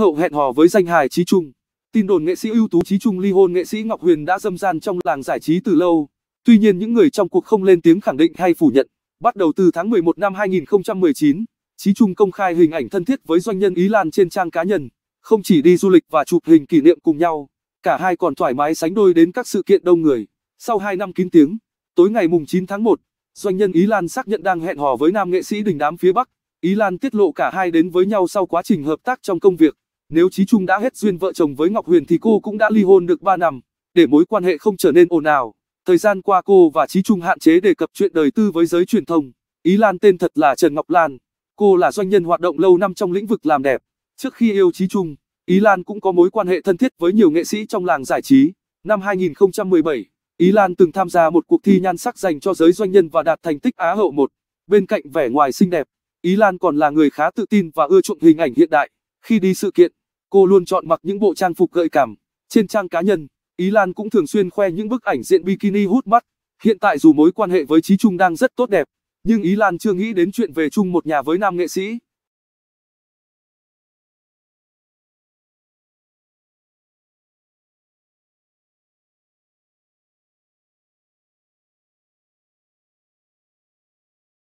hậu hẹn hò với danh hài Trí Trung. Tin đồn nghệ sĩ ưu tú Trí Trung ly hôn nghệ sĩ Ngọc Huyền đã dâm gian trong làng giải trí từ lâu. Tuy nhiên những người trong cuộc không lên tiếng khẳng định hay phủ nhận. Bắt đầu từ tháng 11 năm 2019, Trí Trung công khai hình ảnh thân thiết với doanh nhân Ý Lan trên trang cá nhân. Không chỉ đi du lịch và chụp hình kỷ niệm cùng nhau, cả hai còn thoải mái sánh đôi đến các sự kiện đông người. Sau 2 năm kín tiếng, tối ngày mùng 9 tháng 1, doanh nhân Ý Lan xác nhận đang hẹn hò với nam nghệ sĩ đình đám phía Bắc. Ý Lan tiết lộ cả hai đến với nhau sau quá trình hợp tác trong công việc. Nếu Chí Trung đã hết duyên vợ chồng với Ngọc Huyền thì cô cũng đã ly hôn được 3 năm. Để mối quan hệ không trở nên ồn ào, thời gian qua cô và Chí Trung hạn chế đề cập chuyện đời tư với giới truyền thông. Ý Lan tên thật là Trần Ngọc Lan. Cô là doanh nhân hoạt động lâu năm trong lĩnh vực làm đẹp. Trước khi yêu Chí Trung, Ý Lan cũng có mối quan hệ thân thiết với nhiều nghệ sĩ trong làng giải trí. Năm 2017, Ý Lan từng tham gia một cuộc thi nhan sắc dành cho giới doanh nhân và đạt thành tích Á hậu 1. Bên cạnh vẻ ngoài xinh đẹp, Ý Lan còn là người khá tự tin và ưa chuộng hình ảnh hiện đại. Khi đi sự kiện, Cô luôn chọn mặc những bộ trang phục gợi cảm. Trên trang cá nhân, Ý Lan cũng thường xuyên khoe những bức ảnh diện bikini hút mắt. Hiện tại dù mối quan hệ với Chí Trung đang rất tốt đẹp, nhưng Ý Lan chưa nghĩ đến chuyện về chung một nhà với nam nghệ sĩ.